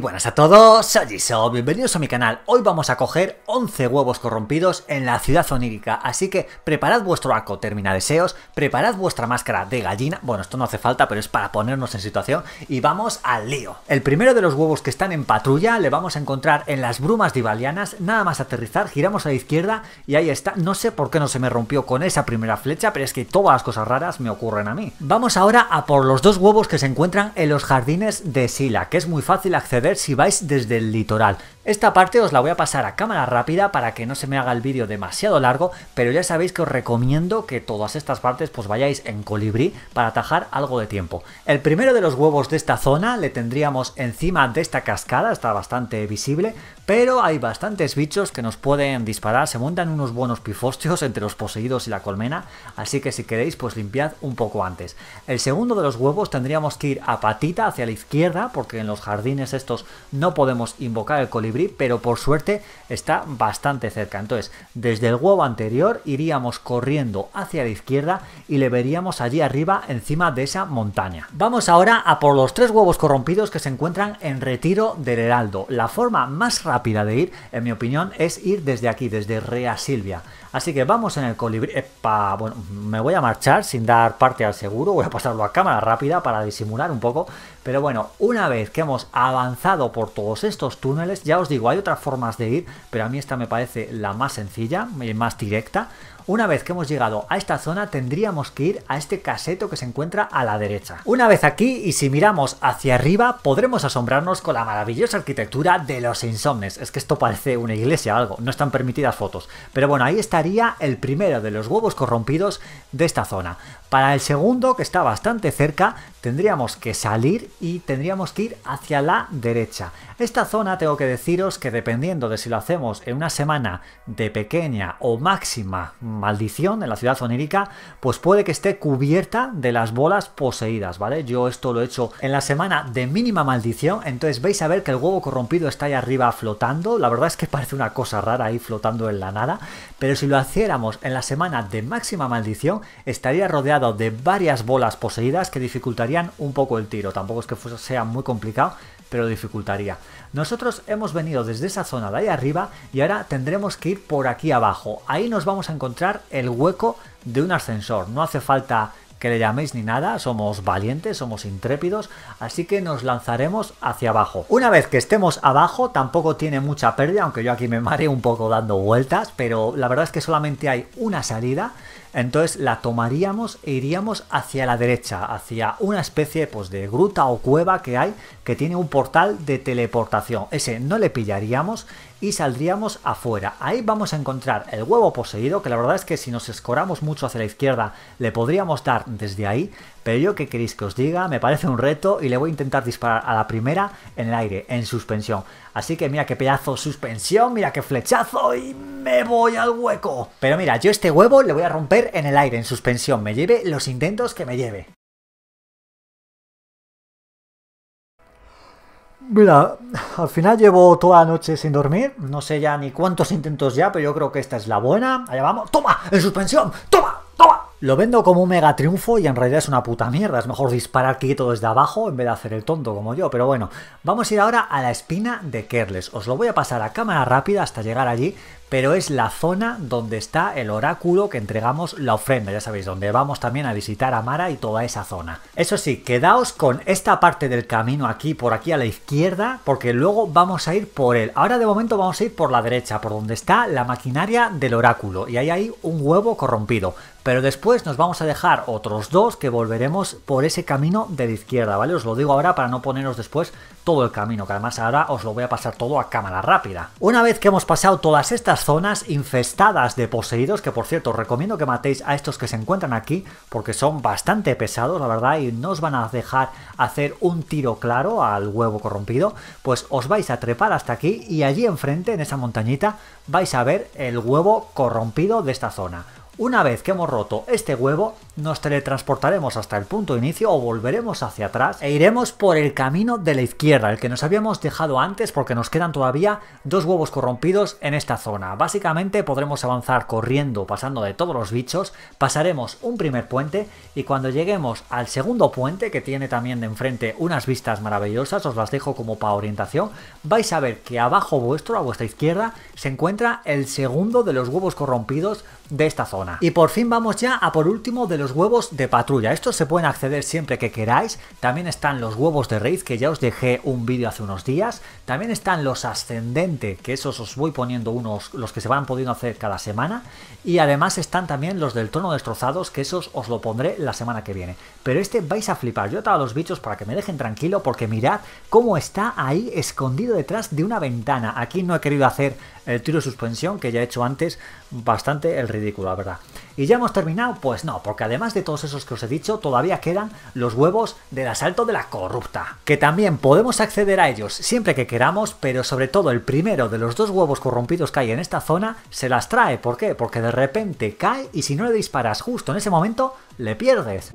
buenas a todos, soy Iso, bienvenidos a mi canal. Hoy vamos a coger 11 huevos corrompidos en la ciudad onírica, así que preparad vuestro arco termina deseos, preparad vuestra máscara de gallina, bueno, esto no hace falta, pero es para ponernos en situación, y vamos al lío. El primero de los huevos que están en patrulla le vamos a encontrar en las brumas divalianas, nada más aterrizar, giramos a la izquierda y ahí está. No sé por qué no se me rompió con esa primera flecha, pero es que todas las cosas raras me ocurren a mí. Vamos ahora a por los dos huevos que se encuentran en los jardines de Sila, que es muy fácil acceder si vais desde el litoral. Esta parte os la voy a pasar a cámara rápida para que no se me haga el vídeo demasiado largo, pero ya sabéis que os recomiendo que todas estas partes pues vayáis en colibrí para atajar algo de tiempo. El primero de los huevos de esta zona le tendríamos encima de esta cascada, está bastante visible, pero hay bastantes bichos que nos pueden disparar, se montan unos buenos pifostios entre los poseídos y la colmena, así que si queréis pues limpiad un poco antes. El segundo de los huevos tendríamos que ir a patita hacia la izquierda, porque en los jardines estos no podemos invocar el colibrí, pero por suerte está bastante cerca. Entonces, desde el huevo anterior iríamos corriendo hacia la izquierda y le veríamos allí arriba encima de esa montaña. Vamos ahora a por los tres huevos corrompidos que se encuentran en Retiro del Heraldo. La forma más rápida de ir, en mi opinión, es ir desde aquí, desde Rea Silvia. Así que vamos en el colibrí. bueno, me voy a marchar sin dar parte al seguro. Voy a pasarlo a cámara rápida para disimular un poco. Pero bueno, una vez que hemos avanzado por todos estos túneles, ya os digo, hay otras formas de ir, pero a mí esta me parece la más sencilla, y más directa. Una vez que hemos llegado a esta zona tendríamos que ir a este caseto que se encuentra a la derecha. Una vez aquí y si miramos hacia arriba podremos asombrarnos con la maravillosa arquitectura de los insomnes. Es que esto parece una iglesia o algo, no están permitidas fotos. Pero bueno, ahí estaría el primero de los huevos corrompidos de esta zona. Para el segundo, que está bastante cerca, tendríamos que salir y tendríamos que ir hacia la derecha. Esta zona tengo que deciros que dependiendo de si lo hacemos en una semana de pequeña o máxima maldición en la ciudad onírica, pues puede que esté cubierta de las bolas poseídas, ¿vale? Yo esto lo he hecho en la semana de mínima maldición, entonces vais a ver que el huevo corrompido está ahí arriba flotando, la verdad es que parece una cosa rara ahí flotando en la nada, pero si lo hiciéramos en la semana de máxima maldición, estaría rodeado de varias bolas poseídas que dificultaría un poco el tiro. Tampoco es que sea muy complicado, pero dificultaría. Nosotros hemos venido desde esa zona de ahí arriba y ahora tendremos que ir por aquí abajo. Ahí nos vamos a encontrar el hueco de un ascensor. No hace falta que le llaméis ni nada, somos valientes, somos intrépidos, así que nos lanzaremos hacia abajo. Una vez que estemos abajo tampoco tiene mucha pérdida, aunque yo aquí me mareé un poco dando vueltas, pero la verdad es que solamente hay una salida entonces la tomaríamos e iríamos hacia la derecha, hacia una especie pues, de gruta o cueva que hay que tiene un portal de teleportación. Ese no le pillaríamos y saldríamos afuera. Ahí vamos a encontrar el huevo poseído, que la verdad es que si nos escoramos mucho hacia la izquierda le podríamos dar desde ahí, pero yo, ¿qué queréis que os diga? Me parece un reto y le voy a intentar disparar a la primera en el aire, en suspensión. Así que mira qué pedazo suspensión, mira qué flechazo y me voy al hueco. Pero mira, yo este huevo le voy a romper en el aire, en suspensión. Me lleve los intentos que me lleve. Mira, al final llevo toda la noche sin dormir, no sé ya ni cuántos intentos ya, pero yo creo que esta es la buena. Allá vamos, toma, en suspensión, toma, lo vendo como un mega triunfo y en realidad es una puta mierda. Es mejor disparar quito desde abajo en vez de hacer el tonto como yo. Pero bueno, vamos a ir ahora a la espina de Kerles. Os lo voy a pasar a cámara rápida hasta llegar allí pero es la zona donde está el oráculo que entregamos la ofrenda, ya sabéis, donde vamos también a visitar a Mara y toda esa zona. Eso sí, quedaos con esta parte del camino aquí, por aquí a la izquierda, porque luego vamos a ir por él. Ahora de momento vamos a ir por la derecha, por donde está la maquinaria del oráculo, y ahí hay un huevo corrompido pero después nos vamos a dejar otros dos que volveremos por ese camino de la izquierda, ¿vale? Os lo digo ahora para no poneros después todo el camino, que además ahora os lo voy a pasar todo a cámara rápida. Una vez que hemos pasado todas estas zonas infestadas de poseídos, que por cierto, recomiendo que matéis a estos que se encuentran aquí, porque son bastante pesados, la verdad, y no os van a dejar hacer un tiro claro al huevo corrompido, pues os vais a trepar hasta aquí y allí enfrente, en esa montañita, vais a ver el huevo corrompido de esta zona. Una vez que hemos roto este huevo, nos teletransportaremos hasta el punto de inicio o volveremos hacia atrás e iremos por el camino de la izquierda, el que nos habíamos dejado antes porque nos quedan todavía dos huevos corrompidos en esta zona. Básicamente podremos avanzar corriendo, pasando de todos los bichos, pasaremos un primer puente y cuando lleguemos al segundo puente, que tiene también de enfrente unas vistas maravillosas, os las dejo como para orientación, vais a ver que abajo vuestro, a vuestra izquierda, se encuentra el segundo de los huevos corrompidos de esta zona. Y por fin vamos ya a por último de los los huevos de patrulla. Estos se pueden acceder siempre que queráis. También están los huevos de raíz, que ya os dejé un vídeo hace unos días. También están los ascendente, que esos os voy poniendo unos, los que se van pudiendo hacer cada semana. Y además están también los del tono destrozados, que esos os lo pondré la semana que viene. Pero este vais a flipar. Yo he a los bichos para que me dejen tranquilo, porque mirad cómo está ahí escondido detrás de una ventana. Aquí no he querido hacer el tiro de suspensión, que ya he hecho antes, bastante el ridículo, la verdad. ¿Y ya hemos terminado? Pues no, porque además de todos esos que os he dicho, todavía quedan los huevos del asalto de la corrupta, que también podemos acceder a ellos siempre que queramos, pero sobre todo el primero de los dos huevos corrompidos que hay en esta zona se las trae. ¿Por qué? Porque de repente cae y si no le disparas justo en ese momento, le pierdes.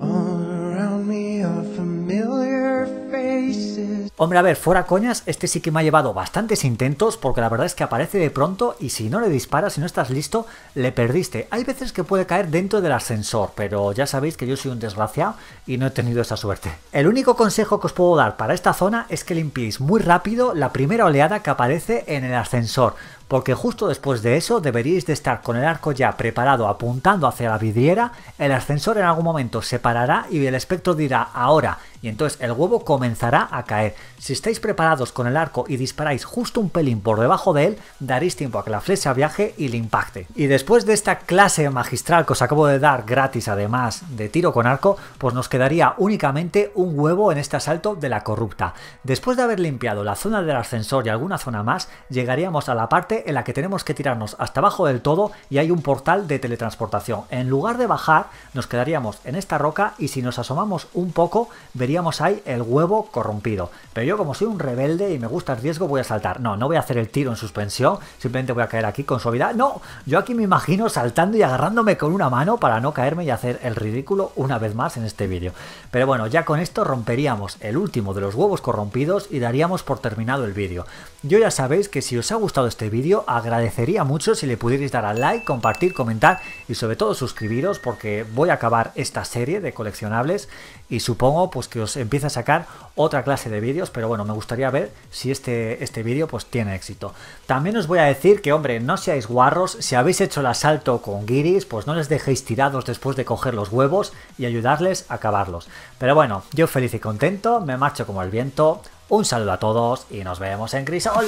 Hombre, a ver, fuera coñas, este sí que me ha llevado bastantes intentos porque la verdad es que aparece de pronto y si no le disparas, si no estás listo, le perdiste. Hay veces que puede caer dentro del ascensor, pero ya sabéis que yo soy un desgraciado y no he tenido esa suerte. El único consejo que os puedo dar para esta zona es que limpiéis muy rápido la primera oleada que aparece en el ascensor porque justo después de eso deberíais de estar con el arco ya preparado apuntando hacia la vidriera, el ascensor en algún momento se parará y el espectro dirá ahora, y entonces el huevo comenzará a caer. Si estáis preparados con el arco y disparáis justo un pelín por debajo de él, daréis tiempo a que la flecha viaje y le impacte. Y después de esta clase magistral que os acabo de dar gratis además de tiro con arco, pues nos quedaría únicamente un huevo en este asalto de la corrupta. Después de haber limpiado la zona del ascensor y alguna zona más, llegaríamos a la parte en la que tenemos que tirarnos hasta abajo del todo y hay un portal de teletransportación. En lugar de bajar, nos quedaríamos en esta roca y si nos asomamos un poco, veríamos ahí el huevo corrompido. Pero yo como soy un rebelde y me gusta el riesgo, voy a saltar. No, no voy a hacer el tiro en suspensión, simplemente voy a caer aquí con suavidad. No, yo aquí me imagino saltando y agarrándome con una mano para no caerme y hacer el ridículo una vez más en este vídeo. Pero bueno, ya con esto romperíamos el último de los huevos corrompidos y daríamos por terminado el vídeo. Yo ya sabéis que si os ha gustado este vídeo, agradecería mucho si le pudierais dar al like, compartir, comentar y sobre todo suscribiros porque voy a acabar esta serie de coleccionables y supongo pues que os empieza a sacar otra clase de vídeos, pero bueno, me gustaría ver si este, este vídeo pues tiene éxito. También os voy a decir que, hombre, no seáis guarros, si habéis hecho el asalto con guiris, pues no les dejéis tirados después de coger los huevos y ayudarles a acabarlos. Pero bueno, yo feliz y contento, me marcho como el viento, un saludo a todos y nos vemos en Crisol.